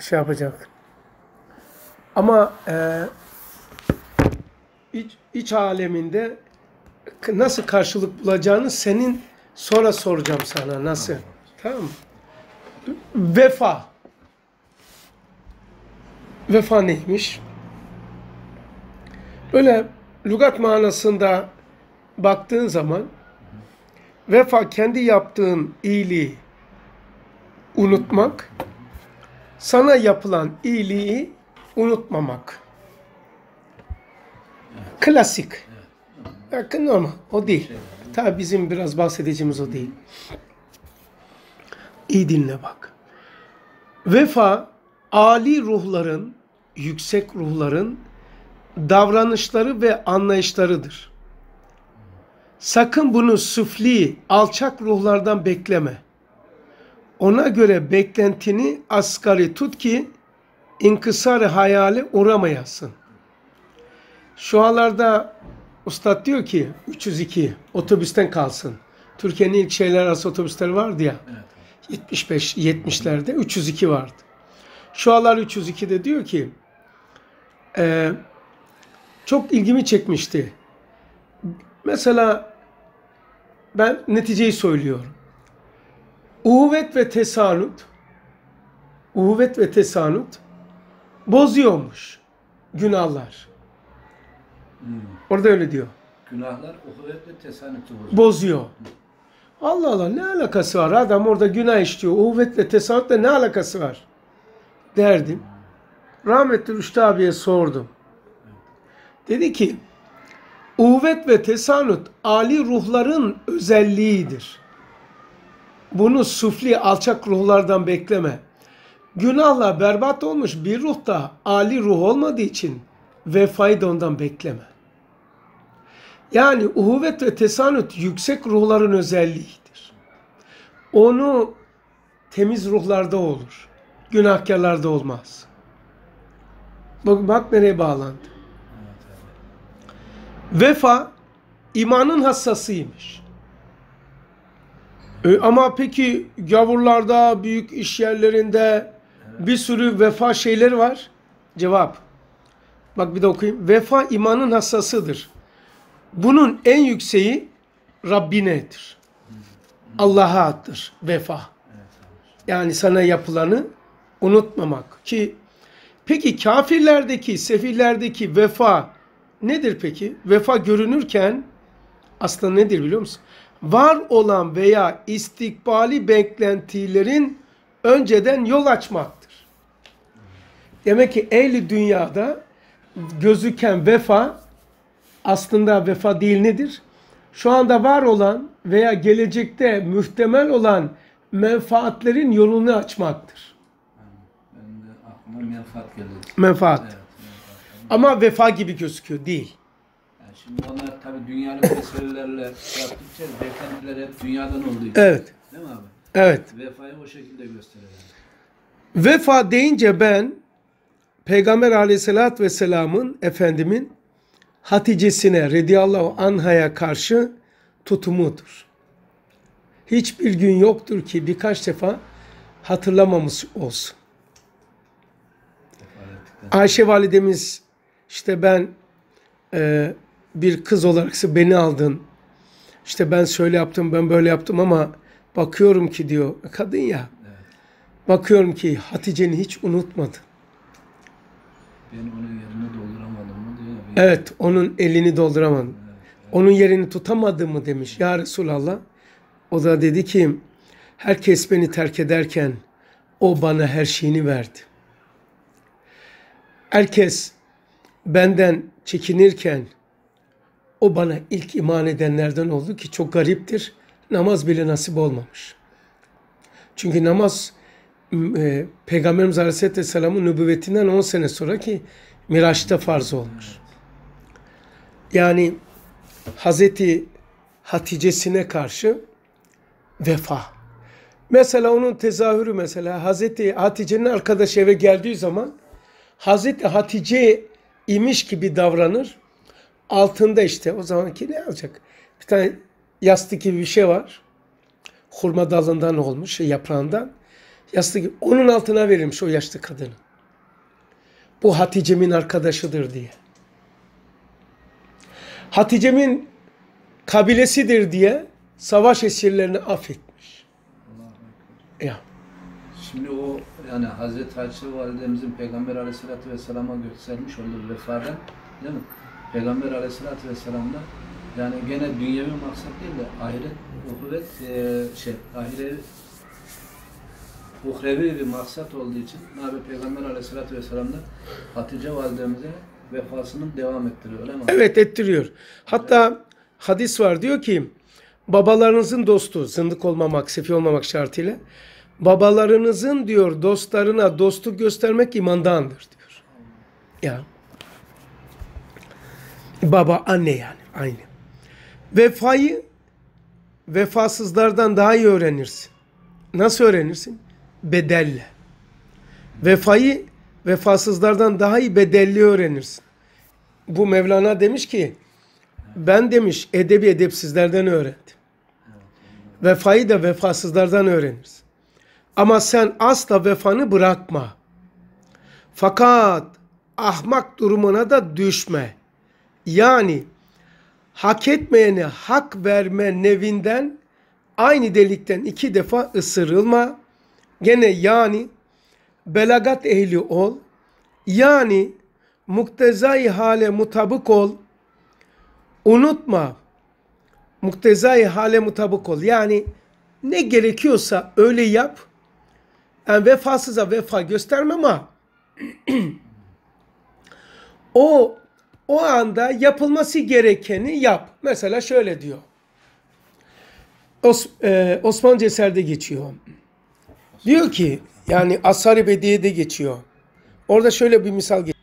şey yapacak. Ama e, iç, iç aleminde nasıl karşılık bulacağını senin sonra soracağım sana nasıl. Tamam mı? Vefa. Vefa neymiş? Böyle lügat manasında baktığın zaman vefa kendi yaptığın iyiliği unutmak, sana yapılan iyiliği unutmamak. Klasik. Bakın normal. O değil. Şey, Tabi bizim biraz bahsedeceğimiz o değil. İyi dinle bak. Vefa, Ali ruhların, yüksek ruhların davranışları ve anlayışlarıdır. Sakın bunu süfli, alçak ruhlardan bekleme. Ona göre beklentini asgari tut ki inkısar hayali uğramayasın. Şu Şualarda Ustad diyor ki 302 otobüsten kalsın. Türkiye'nin ilk şeyler arası otobüsler vardı ya. Evet. 75 70'lerde 302 vardı. Şu Şualar 302'de diyor ki e, çok ilgimi çekmişti. Mesela ben neticeyi söylüyorum. Uhvet ve tesanut, uhvet ve tesanut bozuyormuş günahlar. Hmm. Orada öyle diyor. Günahlar uhvet ve tesanutu bozuyor. Bozuyor. Hmm. Allah Allah ne alakası var? Adam orada günah işliyor. ve tesanütle ne alakası var? Derdim. Hmm. Rahmetli Rüştü abiye sordum. Dedi ki, uhvet ve tesanut Ali ruhların özelliğidir. Bunu sufli alçak ruhlardan bekleme. Günahla berbat olmuş bir ruh da Ali ruh olmadığı için vefayı da ondan bekleme. Yani uhuvvet ve tesanüt yüksek ruhların özelliğidir. Onu temiz ruhlarda olur. Günahkarlarda olmaz. Bak, bak nereye bağlandı. Vefa imanın hassasıymış. E, ama peki gavurlarda, büyük iş yerlerinde bir sürü vefa şeyleri var. Cevap. Bak bir de okuyayım. Vefa imanın hassasıdır. Bunun en yükseği Rabbine'dir. Allah'a attır vefa. Yani sana yapılanı unutmamak ki peki kafirlerdeki, sefillerdeki vefa nedir peki? Vefa görünürken aslında nedir biliyor musun? var olan veya istikbali beklentilerin önceden yol açmaktır. Demek ki ehli dünyada gözüken vefa aslında vefa değil nedir? Şu anda var olan veya gelecekte muhtemel olan menfaatlerin yolunu açmaktır. Menfaat. Menfaat. Evet, menfaat. Ama vefa gibi gözüküyor değil. Şimdi onlar tabii dünyalık meselelerle şey yaptıkça beklentiler hep dünyadan olduğu için. Evet. Değil mi abi? Evet. Vefayı o şekilde gösterelim. Vefa deyince ben Peygamber aleyhissalatü vesselamın, Efendimin Hatice'sine radiyallahu anhaya karşı tutumudur. Hiçbir gün yoktur ki birkaç defa hatırlamamış olsun. Ayşe validemiz işte ben e, bir kız olarak beni aldın. İşte ben şöyle yaptım, ben böyle yaptım ama bakıyorum ki diyor kadın ya. Evet. Bakıyorum ki Hatice'ni hiç unutmadı. Ben onun yerini dolduramadım mı diyor. Ya, evet, onun elini dolduramadım. Evet, evet. Onun yerini tutamadım mı demiş. Ya Resulallah. O da dedi ki herkes beni terk ederken o bana her şeyini verdi. Herkes benden çekinirken o bana ilk iman edenlerden oldu ki çok gariptir. Namaz bile nasip olmamış. Çünkü namaz e, Peygamberimiz Aleyhisselam'ın nübüvvetinden 10 sene sonra ki Miraç'ta farz olmuş. Yani Hazreti Hatice'sine karşı vefa. Mesela onun tezahürü mesela Hazreti Hatice'nin arkadaşı eve geldiği zaman Hazreti Hatice imiş gibi davranır altında işte o zamanki ne alacak? Bir tane yastık gibi bir şey var. Hurma dalından olmuş, şey, yaprağından. Yastık gibi. Onun altına verilmiş o yaşlı kadının. Bu Hatice'min arkadaşıdır diye. Hatice'min kabilesidir diye savaş esirlerini affetmiş. Ya. Şimdi o yani Hazreti Ayşe validemizin Peygamber Aleyhisselatü Vesselam'a göstermiş olduğu vefadan değil mi? Peygamber aleyhissalatü vesselam'la yani gene dünyevi maksat değil de ahiret, uhrevet, e, şey, ahiret, uhrevi bir maksat olduğu için Nabi Peygamber aleyhissalatü vesselam'la Hatice validemize vefasını devam ettiriyor öyle mi? Evet ettiriyor. Hatta evet. hadis var diyor ki babalarınızın dostu zındık olmamak, sefil olmamak şartıyla babalarınızın diyor dostlarına dostluk göstermek imandandır diyor. Ya. Yani. Baba, anne yani aynı. Vefayı vefasızlardan daha iyi öğrenirsin. Nasıl öğrenirsin? Bedelle. Vefayı vefasızlardan daha iyi bedelli öğrenirsin. Bu Mevlana demiş ki ben demiş edebi edepsizlerden öğrendim. Vefayı da vefasızlardan öğrenirsin. Ama sen asla vefanı bırakma. Fakat ahmak durumuna da düşme. Yani hak etmeyene hak verme nevinden aynı delikten iki defa ısırılma. Gene yani belagat ehli ol. Yani muktezai hale mutabık ol. Unutma. Muktezai hale mutabık ol. Yani ne gerekiyorsa öyle yap. Yani vefasıza vefa gösterme ama o o anda yapılması gerekeni yap. Mesela şöyle diyor. Os, e, Osmanlı Eser'de geçiyor. Diyor ki yani asari ı Bediye'de geçiyor. Orada şöyle bir misal geçiyor.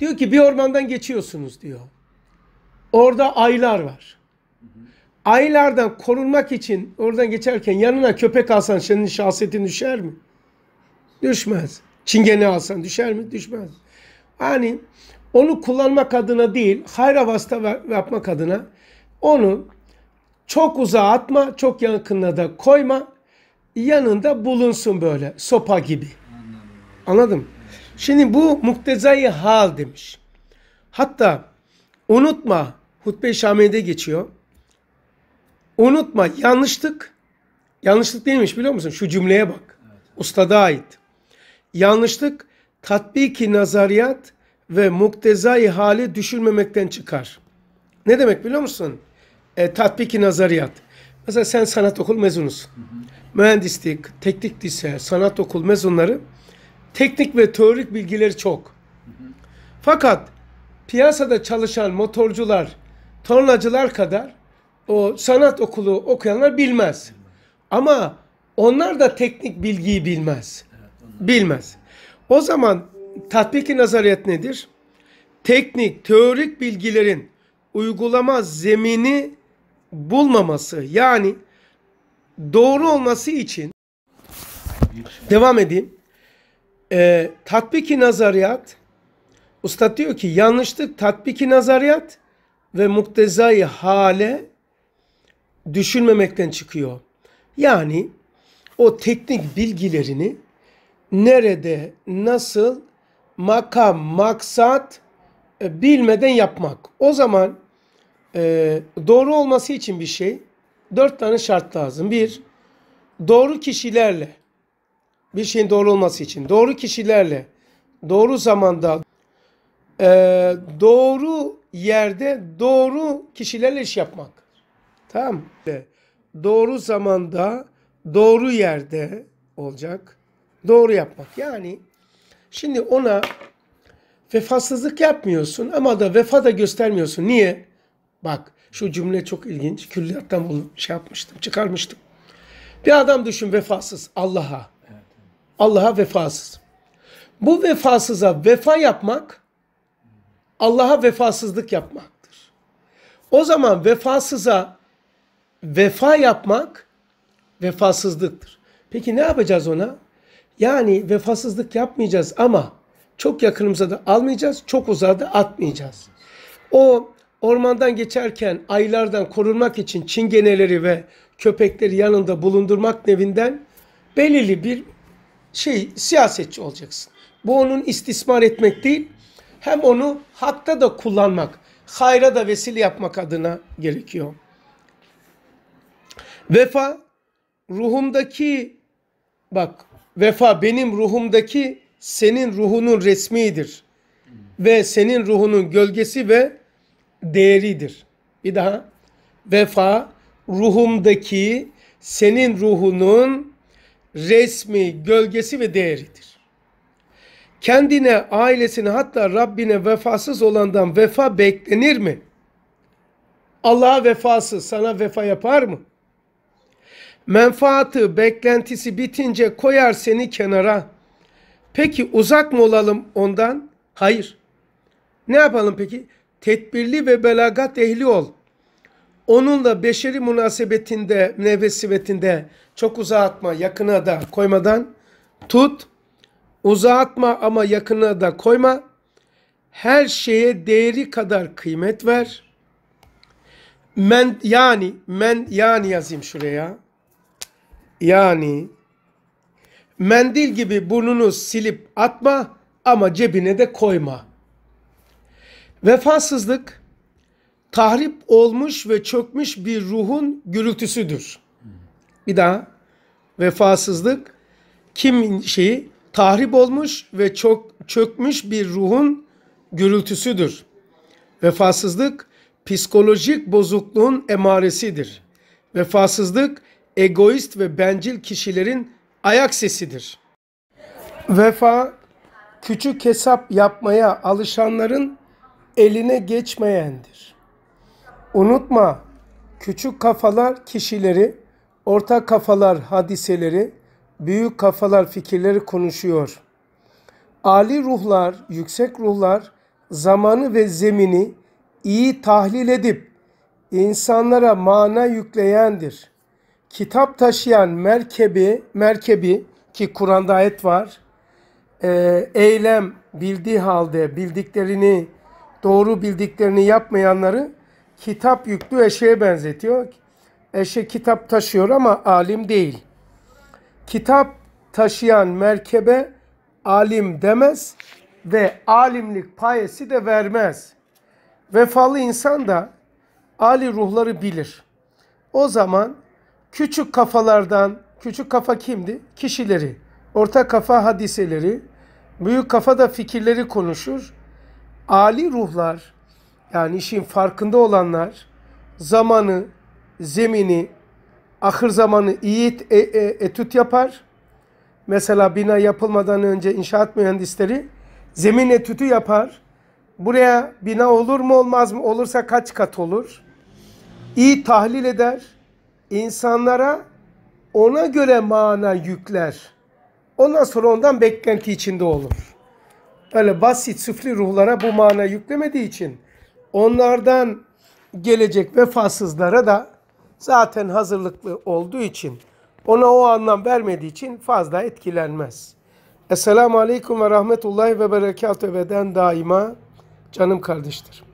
Diyor ki bir ormandan geçiyorsunuz diyor. Orada aylar var. Aylardan korunmak için oradan geçerken yanına köpek alsan senin şahsiyetin düşer mi? Düşmez. Çingene alsan düşer mi? Düşmez. Yani onu kullanmak adına değil, hayra vasıta yapmak adına onu çok uzağa atma, çok yakınına da koyma. Yanında bulunsun böyle sopa gibi. Anladım. Şimdi bu muktezayı hal demiş. Hatta unutma hutbe-i şamiyede geçiyor. Unutma yanlışlık. Yanlışlık değilmiş biliyor musun? Şu cümleye bak. Evet. Ustada ait. Yanlışlık tatbiki nazariyat ve muktezai hali düşünmemekten çıkar. Ne demek biliyor musun? E, tatbiki nazariyat. Mesela sen sanat okul mezunusun. Hı hı. Mühendislik, teknik lise, sanat okul mezunları teknik ve teorik bilgileri çok. Hı hı. Fakat piyasada çalışan motorcular, tornacılar kadar o sanat okulu okuyanlar bilmez. Ama onlar da teknik bilgiyi bilmez. Evet, bilmez. O zaman tatbiki nazariyet nedir? Teknik, teorik bilgilerin uygulama zemini bulmaması yani doğru olması için devam edeyim. E, tatbiki nazariyat usta diyor ki yanlışlık tatbiki nazariyat ve muktezai hale düşünmemekten çıkıyor. Yani o teknik bilgilerini nerede, nasıl makam, maksat e, bilmeden yapmak. O zaman e, doğru olması için bir şey dört tane şart lazım. Bir, doğru kişilerle bir şeyin doğru olması için doğru kişilerle doğru zamanda e, doğru yerde doğru kişilerle iş yapmak. Tamam Doğru zamanda doğru yerde olacak. Doğru yapmak. Yani Şimdi ona vefasızlık yapmıyorsun ama da vefa da göstermiyorsun. Niye? Bak şu cümle çok ilginç. Külliyattan bunu şey yapmıştım, çıkarmıştım. Bir adam düşün vefasız Allah'a. Allah'a vefasız. Bu vefasıza vefa yapmak Allah'a vefasızlık yapmaktır. O zaman vefasıza vefa yapmak vefasızlıktır. Peki ne yapacağız ona? Yani vefasızlık yapmayacağız ama çok yakınımıza da almayacağız, çok uzağa da atmayacağız. O ormandan geçerken aylardan korunmak için çingeneleri ve köpekleri yanında bulundurmak nevinden belirli bir şey siyasetçi olacaksın. Bu onun istismar etmek değil, hem onu hakta da kullanmak, hayra da vesile yapmak adına gerekiyor. Vefa ruhumdaki bak Vefa benim ruhumdaki senin ruhunun resmidir. Ve senin ruhunun gölgesi ve değeridir. Bir daha. Vefa ruhumdaki senin ruhunun resmi, gölgesi ve değeridir. Kendine, ailesine hatta Rabbine vefasız olandan vefa beklenir mi? Allah'a vefasız sana vefa yapar mı? Menfaatı, beklentisi bitince koyar seni kenara. Peki uzak mı olalım ondan? Hayır. Ne yapalım peki? Tedbirli ve belagat ehli ol. Onunla beşeri münasebetinde, münevvesivetinde çok uzatma, yakına da koymadan tut. Uzatma ama yakına da koyma. Her şeye değeri kadar kıymet ver. Men yani men yani yazayım şuraya. Yani mendil gibi burnunu silip atma ama cebine de koyma. Vefasızlık tahrip olmuş ve çökmüş bir ruhun gürültüsüdür. Bir daha vefasızlık kim şeyi tahrip olmuş ve çok çökmüş bir ruhun gürültüsüdür. Vefasızlık psikolojik bozukluğun emaresidir. Vefasızlık egoist ve bencil kişilerin ayak sesidir. Vefa, küçük hesap yapmaya alışanların eline geçmeyendir. Unutma, küçük kafalar kişileri, orta kafalar hadiseleri, büyük kafalar fikirleri konuşuyor. Ali ruhlar, yüksek ruhlar zamanı ve zemini iyi tahlil edip insanlara mana yükleyendir.'' kitap taşıyan merkebi, merkebi ki Kur'an'da ayet var, e, eylem bildiği halde bildiklerini, doğru bildiklerini yapmayanları kitap yüklü eşeğe benzetiyor. Eşe kitap taşıyor ama alim değil. Kitap taşıyan merkebe alim demez ve alimlik payesi de vermez. Vefalı insan da Ali ruhları bilir. O zaman küçük kafalardan, küçük kafa kimdi? Kişileri, orta kafa hadiseleri, büyük kafa da fikirleri konuşur. Ali ruhlar, yani işin farkında olanlar, zamanı, zemini, ahır zamanı iyi e, e, etüt yapar. Mesela bina yapılmadan önce inşaat mühendisleri zemin etütü yapar. Buraya bina olur mu olmaz mı? Olursa kaç kat olur? İyi tahlil eder insanlara ona göre mana yükler. Ondan sonra ondan beklenti içinde olur. Öyle basit süfli ruhlara bu mana yüklemediği için onlardan gelecek vefasızlara da zaten hazırlıklı olduğu için ona o anlam vermediği için fazla etkilenmez. Esselamu Aleyküm ve Rahmetullahi ve Berekatü beden daima canım kardeştir.